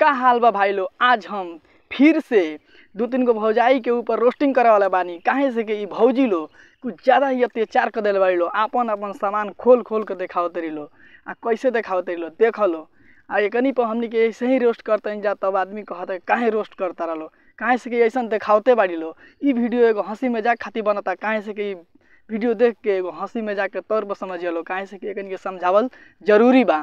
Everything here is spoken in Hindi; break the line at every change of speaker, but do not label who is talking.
का हाल बा भाई लोग आज हम फिर से दो तीन गो भौजाई के ऊपर रोस्टिंग करे वाला बानी काहे से कि भौजी लो कुछ ज़्यादा ही अत्याचार कर दिल भाई लोग अपन अपन सामान खोल खोल कर देखाओ तरी लो आ कैसे देखाओ तरी लो देख लो आ एक पर हमने के ऐसे ही रोस्ट करते हैं जा तब आदमी कहते काहे रोस्ट करता रहो लो काहे से कि ऐसा देखाते बाड़ी लो ई वीडियो एगो हंसी मजाक खातिर बनता काहे से कि वीडियो देख के एगो हंसी मजाक के तौर पर समझ लो काहे से कि एक समझावल जरूरी बा